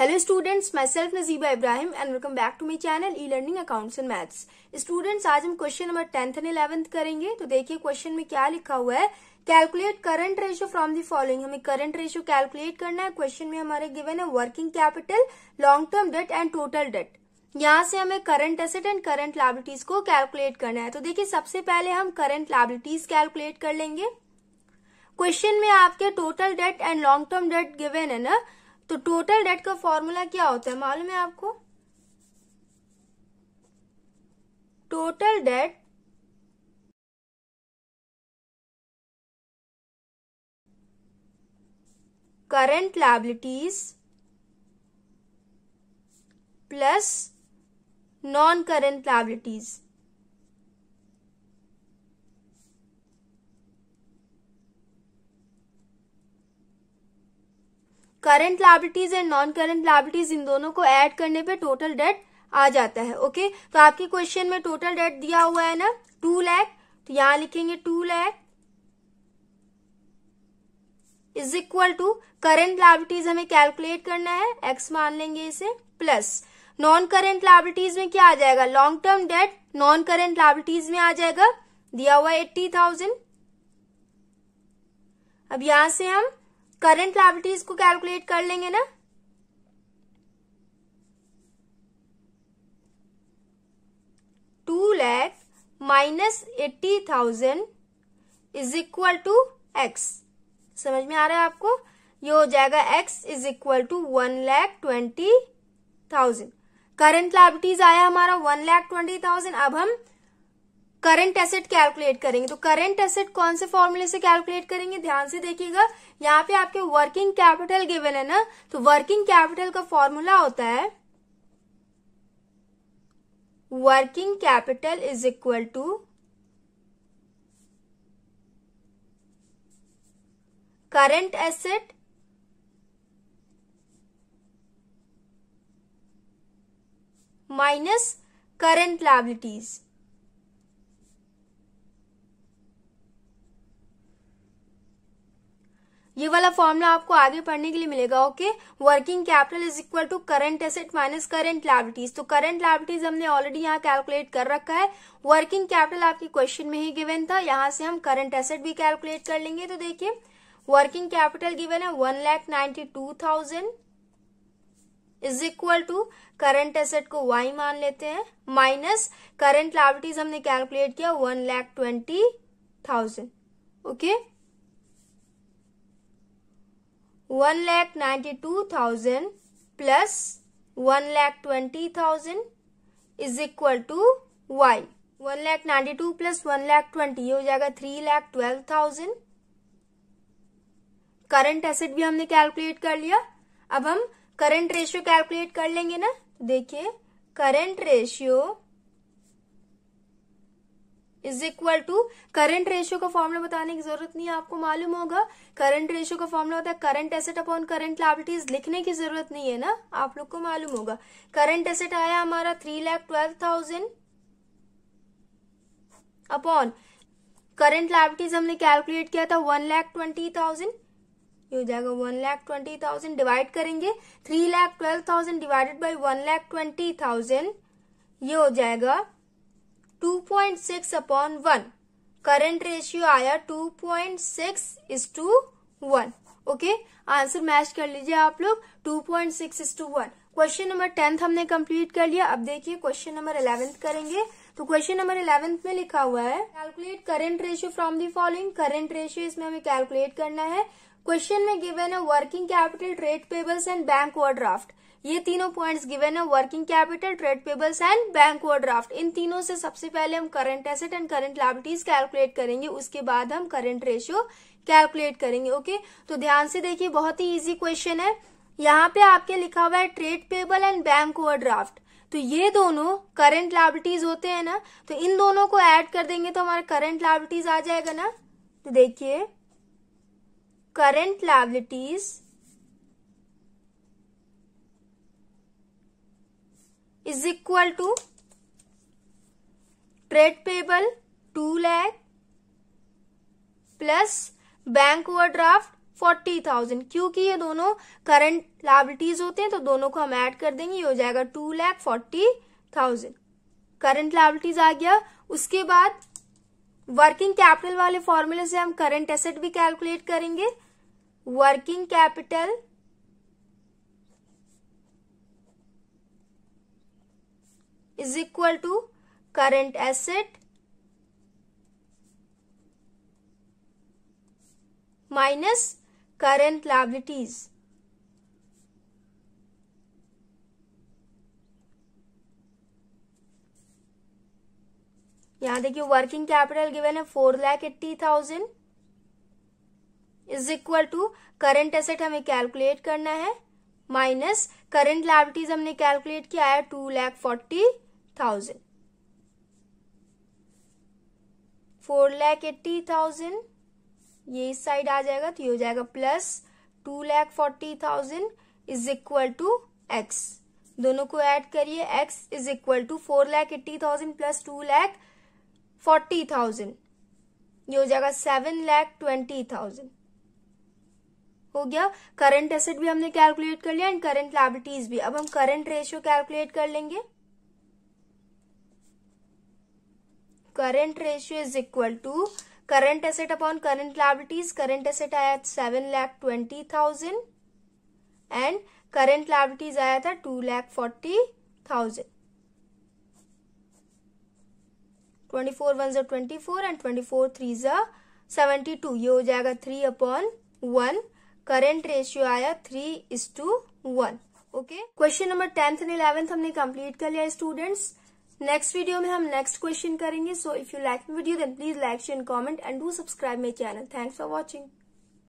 hello students my self नजीबा Ibrahim and welcome back to my channel e learning accounts and maths students आज हम question number tenth and eleventh करेंगे तो देखिए question में क्या लिखा हुआ है calculate current ratio from the following हमें करंट रेशियो कैलकुलेट करना है क्वेश्चन में हमारे गिवन है working capital long term date and total date यहाँ से हमें current asset and current liabilities को कैलकुलेट करना है तो देखिए सबसे पहले हम करंट लाइबिलिटीज कैलकुलेट कर लेंगे क्वेश्चन में आपके total debt and long term debt given है ना तो टोटल डेट का फॉर्मूला क्या होता है मालूम है आपको total debt current liabilities plus non current liabilities current liabilities and non current liabilities इन दोनों को ऐड करने पे टोटल डेट आ जाता है ओके तो आपके क्वेश्चन में टोटल डेट दिया हुआ है ना टू लैख तो यहां लिखेंगे two lakh is equal to current liabilities हमें कैलकुलेट करना है एक्स मान लेंगे इसे प्लस नॉन करंट लाइबिलिटीज में क्या आ जाएगा long term debt non current liabilities में आ जाएगा दिया हुआ एट्टी थाउजेंड अब यहां से हम करंट लाइबिलिटीज को कैलकुलेट कर लेंगे ना two lakh minus eighty thousand is equal to X समझ में आ रहा है आपको ये हो जाएगा X is equal to one lakh twenty thousand current liabilities आया हमारा वन लैख ट्वेंटी थाउजेंड अब हम करंट एसेट कैलकुलेट करेंगे तो करंट एसेट कौन से फॉर्मूले से कैलकुलेट करेंगे ध्यान से देखिएगा यहाँ पे आपके वर्किंग कैपिटल गिवन है ना तो वर्किंग कैपिटल का फॉर्मूला होता है working capital is equal to current asset minus current liabilities ये वाला फॉर्मूला आपको आगे पढ़ने के लिए मिलेगा okay working capital is equal to current asset minus current liabilities तो करंट लाइबिलिटीज हमने ऑलरेडी यहाँ कैलकुलेट कर रखा है वर्किंग कैपिटल आपके क्वेश्चन में ही गिवन था यहाँ से हम करंट एसेट भी कैलकुलेट कर लेंगे तो देखिये वर्किंग कैपिटल गिवन है one lakh ninety two thousand is equal to current asset को वाई मान लेते हैं माइनस करंट लाइबिलिटीज हमने कैलकुलेट किया one lakh twenty thousand okay one lakh ninety two thousand plus one lakh twenty thousand is equal to Y one lakh ninety two plus one lakh twenty ये हो जाएगा three lakh twelve thousand current asset भी हमने calculate कर लिया अब हम करंट रेशियो कैलकुलेट कर लेंगे ना देखिए current ratio is equal to current ratio का फॉर्मूला बताने की जरूरत नहीं है आपको मालूम होगा करंट रेशियो का फॉर्मूला होता है current asset upon current liabilities लिखने की जरूरत नहीं है ना आप लोग को मालूम होगा करंट एसेट आया हमारा three lakh twelve thousand upon current liabilities हमने कैलकुलेट किया था वन लाख ट्वेंटी थाउजेंड हो जाएगा one lakh twenty thousand divide करेंगे three lakh twelve thousand divided by one lakh twenty thousand ये हो जाएगा 2.6 अपॉन वन करंट रेशियो आया 2.6 is to one okay answer match कर लीजिए आप लोग 2.6 is to one question number tenth हमने कंप्लीट कर लिया अब देखिए क्वेश्चन नंबर इलेवेंथ करेंगे तो क्वेश्चन नंबर इलेवेंथ में लिखा हुआ है calculate current ratio from the following current ratio इसमें हमें कैलकुलेट करना है क्वेश्चन में गिवन है working capital trade payables and bank overdraft ये तीनों पॉइंट्स गिवन है working capital trade payables and bank overdraft इन तीनों से सबसे पहले हम current asset and current liabilities calculate करेंगे उसके बाद हम करंट रेशियो कैलकुलेट करेंगे ओके तो ध्यान से देखिए बहुत ही इजी क्वेश्चन है यहाँ पे आपके लिखा हुआ है trade payable and bank overdraft तो ये दोनों करंट लाइबिलिटीज होते हैं ना तो इन दोनों को ऐड कर देंगे तो हमारा करंट लाइबिलिटीज आ जाएगा ना तो देखिए current liabilities is equal to trade payable 2 lakh plus bank overdraft forty thousand क्योंकि ये दोनों करंट लाइबिलिटीज होते हैं तो दोनों को हम ऐड कर देंगे ये हो जाएगा two lakh forty thousand current liabilities आ गया उसके बाद वर्किंग कैपिटल वाले फॉर्मूले से हम करंट एसेट भी कैलकुलेट करेंगे working capital is equal to current asset minus current liabilities यहां देखिए वर्किंग कैपिटल गिवन है four lakh eighty thousand is equal to current asset हमें कैलकुलेट करना है माइनस करंट लाइबिलिटीज हमने कैलकुलेट किया है two lakh forty thousand four lakh eighty thousand ये इस साइड आ जाएगा तो ये हो जाएगा plus two lakh forty thousand is equal to X दोनों को ऐड करिए X is equal to four lakh eighty thousand plus two lakh forty thousand ये हो जाएगा सेवन लैख ट्वेंटी थाउजेंड हो गया करंट एसेट भी हमने कैलकुलेट कर लिया एंड करंट लाइबिलिटीज भी अब हम करंट रेशियो कैलकुलेट कर लेंगे current ratio is equal to current asset upon current liabilities current asset आया seven lakh twenty thousand and current liabilities आया था two lakh forty thousand twenty four one जो twenty four and twenty four three जो seventy two ये हो जाएगा three upon one current ratio आया three is to one okay question number tenth and eleventh हमने complete कर लिया स्टूडेंट्स नेक्स्ट वीडियो में हम नेक्स्ट क्वेश्चन करेंगे so if you like video then please like share comment and do subscribe my channel thanks for watching